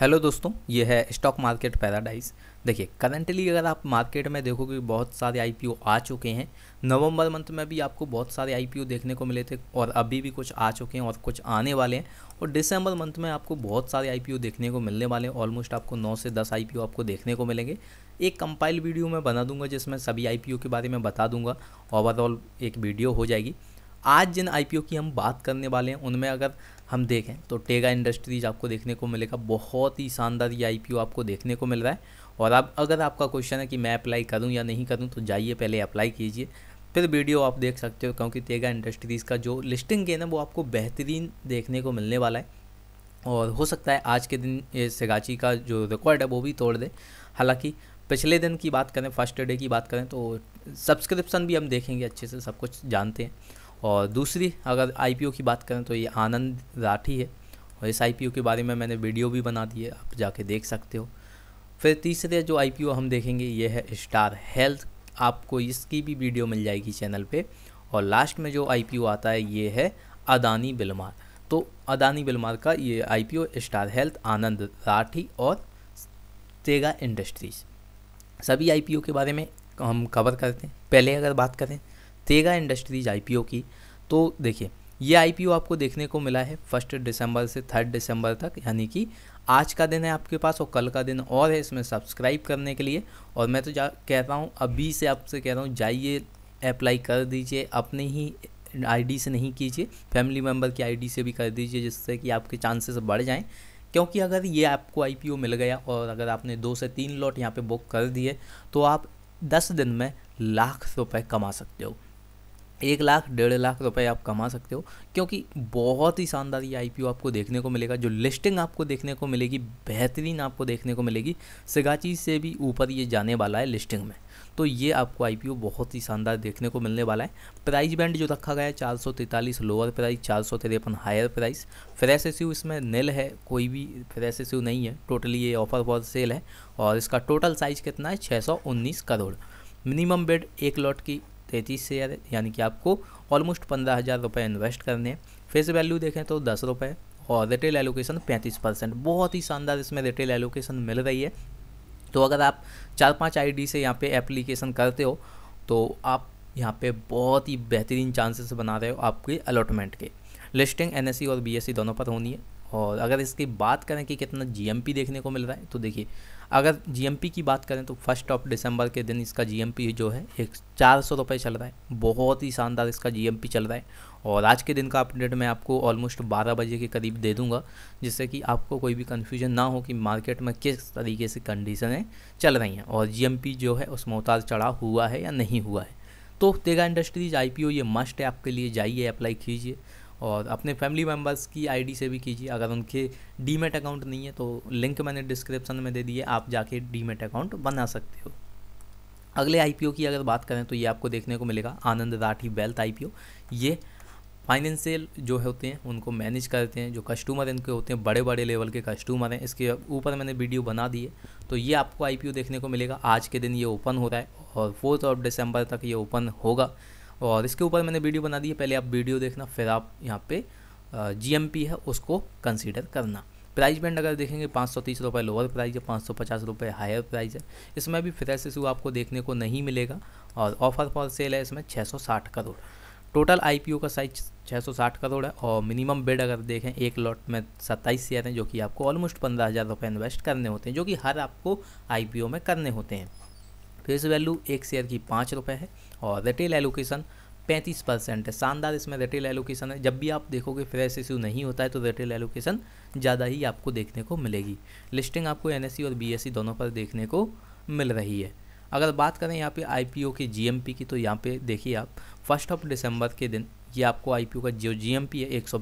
hello दोस्तों ये है स्टॉक मार्केट पैराडाइज देखिए करंटली अगर आप मार्केट में देखोगे बहुत सारे आईपीओ आ चुके हैं नवंबर मंथ में भी आपको बहुत सारे आईपीओ देखने को मिले थे और अभी भी कुछ आ चुके हैं और कुछ आने वाले हैं और दिसंबर मंथ में आपको बहुत सारे आईपीओ देखने को मिलने वाले हैं ऑलमोस्ट आपको नौ से दस आई आपको देखने को मिलेंगे एक कंपाइल वीडियो मैं बना दूंगा जिसमें सभी आई के बारे में बता दूंगा ओवरऑल एक वीडियो हो जाएगी आज जिन आई की हम बात करने वाले हैं उनमें अगर हम देखें तो टेगा इंडस्ट्रीज़ आपको देखने को मिलेगा बहुत ही शानदार ये आई आपको देखने को मिल रहा है और आप अगर आपका क्वेश्चन है कि मैं अप्लाई करूं या नहीं करूं तो जाइए पहले अप्लाई कीजिए फिर वीडियो आप देख सकते हो क्योंकि तेगा इंडस्ट्रीज़ का जो लिस्टिंग गेन है वो आपको बेहतरीन देखने को मिलने वाला है और हो सकता है आज के दिन ये सिगाची का जो रिकॉर्ड है वो भी तोड़ दे हालांकि पिछले दिन की बात करें फर्स्ट डे की बात करें तो सब्सक्रिप्शन भी हम देखेंगे अच्छे से सब कुछ जानते हैं और दूसरी अगर आई की बात करें तो ये आनंद राठी है और इस आई के बारे में मैंने वीडियो भी बना दी है आप जाके देख सकते हो फिर तीसरे जो आई हम देखेंगे ये है स्टार हेल्थ आपको इसकी भी वीडियो मिल जाएगी चैनल पे और लास्ट में जो आई आता है ये है अदानी बिलमार तो अदानी बिलमार का ये आई स्टार हेल्थ आनंद राठी और तेगा इंडस्ट्रीज सभी आई के बारे में हम कवर करते हैं पहले अगर बात करें तेगा इंडस्ट्रीज आई की तो देखिए ये आई आपको देखने को मिला है फर्स्ट दिसंबर से थर्ड दिसंबर तक यानी कि आज का दिन है आपके पास और कल का दिन और है इसमें सब्सक्राइब करने के लिए और मैं तो जा कह रहा हूँ अभी से आपसे कह रहा हूँ जाइए अप्लाई कर दीजिए अपने ही आईडी से नहीं कीजिए फैमिली मेम्बर की आईडी से भी कर दीजिए जिससे कि आपके चांसेस बढ़ जाएँ क्योंकि अगर ये आपको आई मिल गया और अगर आपने दो से तीन लॉट यहाँ पर बुक कर दिए तो आप दस दिन में लाख रुपये कमा सकते हो एक लाख डेढ़ लाख रुपए आप कमा सकते हो क्योंकि बहुत ही शानदार ये आई आपको देखने को मिलेगा जो लिस्टिंग आपको देखने को मिलेगी बेहतरीन आपको देखने को मिलेगी सिगाची से भी ऊपर ये जाने वाला है लिस्टिंग में तो ये आपको आई बहुत ही शानदार देखने को मिलने वाला है प्राइस बैंड जो रखा गया है चार लोअर प्राइस चार हायर प्राइस फ्रेश एस इसमें नेल है कोई भी फ्रेश एस नहीं है टोटली ये ऑफर फॉर सेल है और इसका टोटल साइज़ कितना है छः करोड़ मिनिमम बेड एक लॉट की तैंतीस शेयर यानी कि आपको ऑलमोस्ट पंद्रह हज़ार रुपये इन्वेस्ट करने हैं फेस वैल्यू देखें तो दस रुपये और रिटेल एलोकेशन पैंतीस परसेंट बहुत ही शानदार इसमें रिटेल एलोकेशन मिल रही है तो अगर आप चार पांच आईडी से यहाँ पे एप्लीकेशन करते हो तो आप यहाँ पे बहुत ही बेहतरीन चांसेस बना रहे हो आपके अलॉटमेंट के लिस्टिंग सी e और सी e दोनों पर होनी है और अगर इसकी बात करें कि कितना जी देखने को मिल रहा है तो देखिए अगर जी की बात करें तो फर्स्ट ऑफ दिसंबर के दिन इसका जी जो है एक चार सौ रुपये चल रहा है बहुत ही शानदार इसका जी चल रहा है और आज के दिन का अपडेट मैं आपको ऑलमोस्ट बारह बजे के करीब दे दूंगा जिससे कि आपको कोई भी कन्फ्यूजन ना हो कि मार्केट में किस तरीके से कंडीशनें चल रही हैं और जी जो है उसमें उतार चढ़ा हुआ है या नहीं हुआ है तो तेगा इंडस्ट्रीज आई ये मस्ट है आपके लिए जाइए अप्लाई कीजिए और अपने फैमिली मेम्बर्स की आईडी से भी कीजिए अगर उनके डीमेट अकाउंट नहीं है तो लिंक मैंने डिस्क्रिप्शन में दे दिए आप जाके डीमेट अकाउंट बना सकते हो अगले आई की अगर बात करें तो ये आपको देखने को मिलेगा आनंद राठी वेल्थ आई ये फाइनेंशियल जो होते हैं उनको मैनेज करते हैं जो कस्टमर इनके होते हैं बड़े बड़े लेवल के कस्टमर हैं इसके ऊपर मैंने वीडियो बना दिए तो ये आपको आईपीओ देखने को मिलेगा आज के दिन ये ओपन हो रहा है और फोर्थ ऑफ दिसंबर तक ये ओपन होगा और इसके ऊपर मैंने वीडियो बना दी है पहले आप वीडियो देखना फिर आप यहाँ पे जी है उसको कंसिडर करना प्राइस बैंड अगर देखेंगे पाँच सौ तीस रुपये लोअर प्राइस है पाँच सौ पचास रुपये हायर प्राइस है इसमें भी फ्रेश इशू आपको देखने को नहीं मिलेगा और ऑफर फॉर सेल है इसमें छः सौ साठ करोड़ टोटल आईपीओ का साइज 660 करोड़ है और मिनिमम बेड अगर देखें एक लॉट में 27 शेयर हैं जो कि आपको ऑलमोस्ट पंद्रह हज़ार रुपये इन्वेस्ट करने होते हैं जो कि हर आपको आई में करने होते हैं फेस वैल्यू एक शेयर की पाँच रुपये है और रिटेल एलोकेशन पैंतीस परसेंट है शानदार इसमें रिटेल एलोकेशन है जब भी आप देखोगे फ्रेश इश्यू नहीं होता है तो रिटेल एलोकेशन ज़्यादा ही आपको देखने को मिलेगी लिस्टिंग आपको एन और बी दोनों पर देखने को मिल रही है अगर बात करें यहाँ पे ओ के जी की तो यहाँ पे देखिए आप फर्स्ट ऑफ दिसंबर के दिन ये आपको आई का जो पी है एक सौ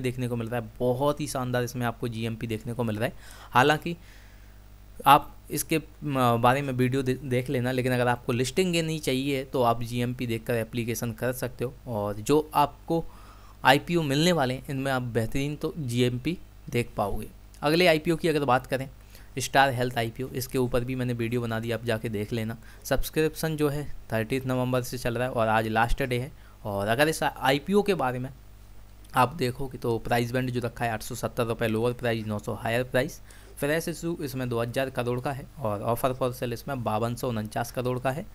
देखने को मिल रहा है बहुत ही शानदार इसमें आपको जी देखने को मिल रहा है हालाँकि आप इसके बारे में वीडियो दे, देख लेना लेकिन अगर आपको लिस्टिंग नहीं चाहिए तो आप जीएमपी देखकर एप्लीकेशन कर सकते हो और जो आपको आईपीओ मिलने वाले हैं इनमें आप बेहतरीन तो जीएमपी देख पाओगे अगले आईपीओ की अगर बात करें स्टार हेल्थ आईपीओ इसके ऊपर भी मैंने वीडियो बना दी आप जाके देख लेना सब्सक्रिप्शन जो है थर्टी नवंबर से चल रहा है और आज लास्ट डे है और अगर इस आई के बारे में आप देखोगे तो प्राइस बैंड जो रखा है आठ सौ सत्तर रुपये लोअर प्राइस नौ सौ हायर प्राइस फ्रेश इशू इसमें दो हज़ार करोड़ का है और ऑफर फॉर सेल इसमें बावन सौ उनचास करोड़ का है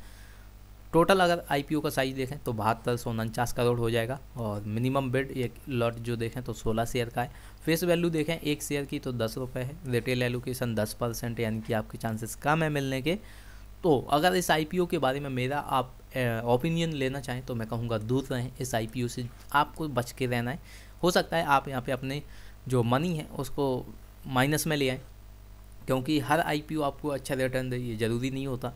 टोटल अगर आईपीओ का साइज देखें तो बहत्तर सौ उनचास करोड़ हो जाएगा और मिनिमम बिड एक लॉट जो देखें तो सोलह शेयर का है फेस वैल्यू देखें एक शेयर की तो दस रुपये है रिटेल एलोकेशन दस परसेंट यानी कि आपके चांसेस कम है मिलने के तो अगर इस ओ के बारे में मेरा आप ओपिनियन लेना चाहें तो मैं कहूँगा दूर रहें इस ओ से आपको बच के रहना है हो सकता है आप यहाँ पे अपने जो मनी है उसको माइनस में ले आएँ क्योंकि हर आई आपको अच्छा रिटर्न दे ये ज़रूरी नहीं होता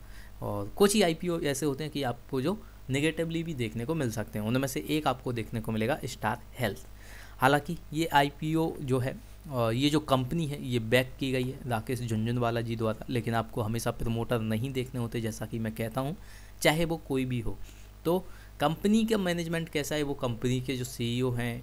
और कुछ ही आई ऐसे होते हैं कि आपको जो निगेटिवली भी देखने को मिल सकते हैं उनमें से एक आपको देखने को मिलेगा स्टार हेल्थ हालांकि ये आई जो है और ये जो कंपनी है ये बैक की गई है राकेश झुंझुनवाला जी द्वारा लेकिन आपको हमेशा प्रमोटर नहीं देखने होते जैसा कि मैं कहता हूँ चाहे वो कोई भी हो तो कंपनी का मैनेजमेंट कैसा है वो कंपनी के जो सी e हैं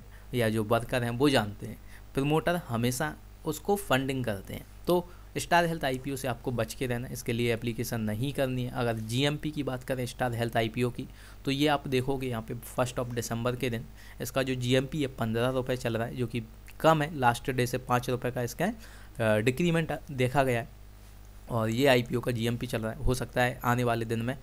या जो वर्कर हैं वो जानते हैं प्रमोटर हमेशा उसको फंडिंग करते हैं तो स्टार हेल्थ आई से आपको बच के रहना इसके लिए एप्लीकेशन नहीं करनी है अगर जी की बात करें स्टार हेल्थ आई की तो ये आप देखोगे यहाँ पे फर्स्ट ऑफ दिसंबर के दिन इसका जो जी एम पी है पंद्रह रुपये चल रहा है जो कि कम है लास्ट डे से पाँच रुपये का इसका डिक्रीमेंट देखा गया है और ये आई का जी चल रहा है हो सकता है आने वाले दिन में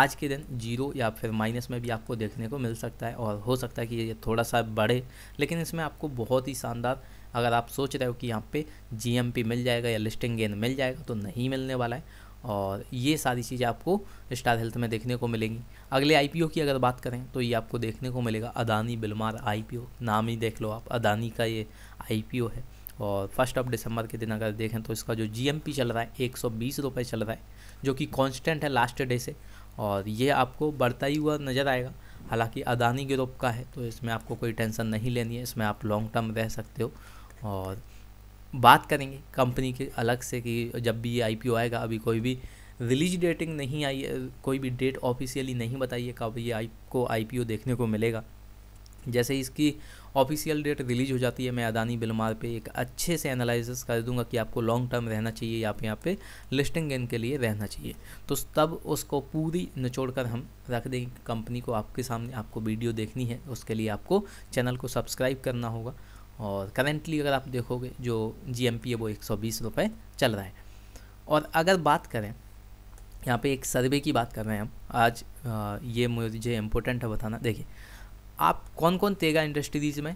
आज के दिन जीरो या फिर माइनस में भी आपको देखने को मिल सकता है और हो सकता है कि ये थोड़ा सा बढ़े लेकिन इसमें आपको बहुत ही शानदार अगर आप सोच रहे हो कि यहाँ पे जी मिल जाएगा या लिस्टिंग गेन मिल जाएगा तो नहीं मिलने वाला है और ये सारी चीज़ें आपको स्टार हेल्थ में देखने को मिलेंगी अगले आई की अगर बात करें तो ये आपको देखने को मिलेगा अदानी बिलमार आई नाम ही देख लो आप अदानी का ये आई है और फर्स्ट ऑफ दिसंबर के दिन अगर देखें तो इसका जो जी चल रहा है एक सौ चल रहा है जो कि कांस्टेंट है लास्ट डे से और ये आपको बढ़ता ही हुआ नज़र आएगा हालांकि अदानी ग्रुप का है तो इसमें आपको कोई टेंशन नहीं लेनी है इसमें आप लॉन्ग टर्म रह सकते हो और बात करेंगे कंपनी के अलग से कि जब भी ये आई आएगा अभी कोई भी रिलीज डेटिंग नहीं आई कोई भी डेट ऑफिशियली नहीं बताइए कब ये आई को आई देखने को मिलेगा जैसे इसकी ऑफिशियल डेट रिलीज हो जाती है मैं अदानी बिलमार पे एक अच्छे से एनालिसिस कर दूंगा कि आपको लॉन्ग टर्म रहना चाहिए या फिर यहाँ पे लिस्टिंग गेन के लिए रहना चाहिए तो तब उसको पूरी निचोड़ कर हम रख देंगे कंपनी को आपके सामने आपको वीडियो देखनी है उसके लिए आपको चैनल को सब्सक्राइब करना होगा और करेंटली अगर आप देखोगे जो जी है वो एक सौ चल रहा है और अगर बात करें यहाँ पे एक सर्वे की बात कर रहे हैं हम आज आ, ये मुझे इम्पोर्टेंट है बताना देखिए आप कौन कौन तेगा इंडस्ट्रीज में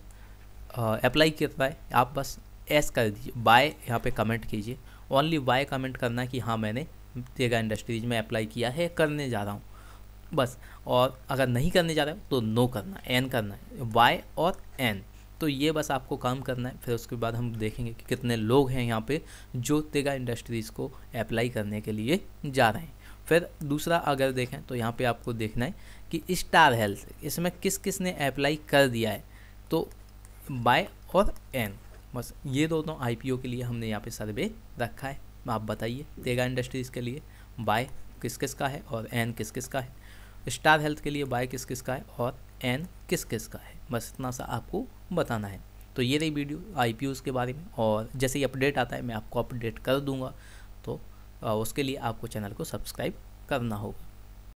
अप्लाई कर पाए आप बस एस कर दीजिए बाय यहाँ पे कमेंट कीजिए ओनली बाय कमेंट करना कि हाँ मैंने तेगा इंडस्ट्रीज में अप्लाई किया है करने जा रहा हूँ बस और अगर नहीं करने जा रहे हो तो नो करना एन करना है वाई और एन तो ये बस आपको काम करना है फिर उसके बाद हम देखेंगे कि कितने लोग हैं यहाँ पे जो तेगा इंडस्ट्रीज़ को अप्लाई करने के लिए जा रहे हैं फिर दूसरा अगर देखें तो यहाँ पे आपको देखना है कि स्टार हेल्थ इसमें किस किस ने अप्लाई कर दिया है तो बाय और एन बस ये दोनों तो आई के लिए हमने यहाँ पे सर्वे रखा है आप बताइए तेगा इंडस्ट्रीज़ के लिए बाय किस किस का है और एन किस किस का है स्टार हेल्थ के लिए बाय किस किस का है और एन किस किस का है बस इतना सा आपको बताना है तो ये रही वीडियो आई के बारे में और जैसे ही अपडेट आता है मैं आपको अपडेट कर दूँगा तो उसके लिए आपको चैनल को सब्सक्राइब करना होगा